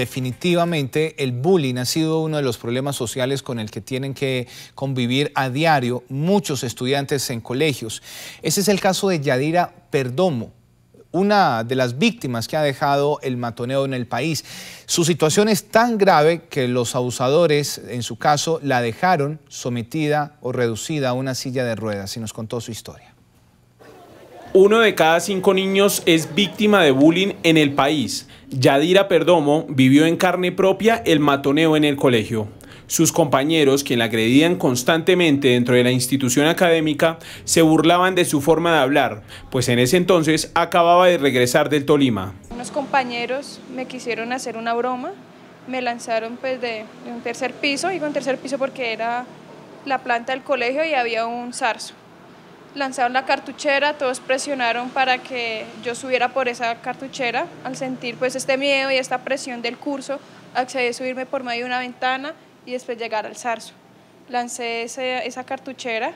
definitivamente el bullying ha sido uno de los problemas sociales con el que tienen que convivir a diario muchos estudiantes en colegios. Ese es el caso de Yadira Perdomo, una de las víctimas que ha dejado el matoneo en el país. Su situación es tan grave que los abusadores, en su caso, la dejaron sometida o reducida a una silla de ruedas y nos contó su historia. Uno de cada cinco niños es víctima de bullying en el país. Yadira Perdomo vivió en carne propia el matoneo en el colegio. Sus compañeros, quien la agredían constantemente dentro de la institución académica, se burlaban de su forma de hablar, pues en ese entonces acababa de regresar del Tolima. Unos compañeros me quisieron hacer una broma, me lanzaron pues de, un tercer piso, y un tercer piso porque era la planta del colegio y había un zarzo lanzaron la cartuchera, todos presionaron para que yo subiera por esa cartuchera. Al sentir pues este miedo y esta presión del curso, accedí a subirme por medio de una ventana y después llegar al zarzo. Lancé esa cartuchera.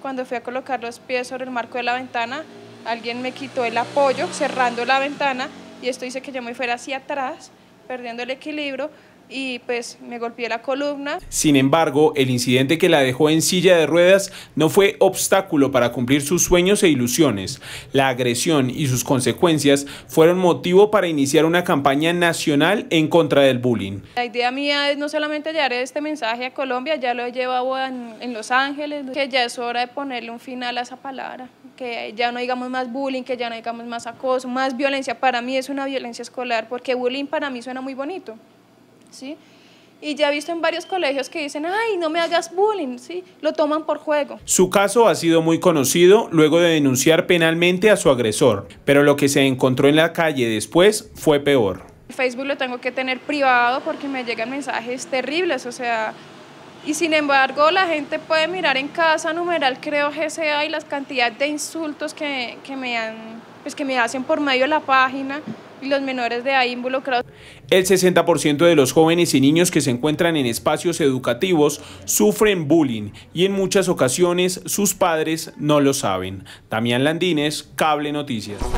Cuando fui a colocar los pies sobre el marco de la ventana, alguien me quitó el apoyo cerrando la ventana y esto hizo que yo me fuera hacia atrás, perdiendo el equilibrio, y pues me golpeé la columna. Sin embargo, el incidente que la dejó en silla de ruedas no fue obstáculo para cumplir sus sueños e ilusiones. La agresión y sus consecuencias fueron motivo para iniciar una campaña nacional en contra del bullying. La idea mía es no solamente llevar este mensaje a Colombia, ya lo he llevado en, Los Ángeles, que ya es hora de ponerle un final a esa palabra, que ya no digamos más bullying, que ya no digamos más acoso, más violencia. Para mí es una violencia escolar, porque bullying para mí suena muy bonito. ¿sí? Y ya he visto en varios colegios que dicen, ay, no me hagas bullying, ¿sí? Lo toman por juego. Su caso ha sido muy conocido luego de denunciar penalmente a su agresor, pero lo que se encontró en la calle después fue peor. Facebook lo tengo que tener privado porque me llegan mensajes terribles, o sea, y sin embargo la gente puede mirar en casa, numeral creo GCA y las cantidades de insultos que, me, han, pues, que me hacen por medio de la página y los menores de ahí involucrados. El 60% de los jóvenes y niños que se encuentran en espacios educativos sufren bullying y en muchas ocasiones sus padres no lo saben. Damián Landines, Cable Noticias.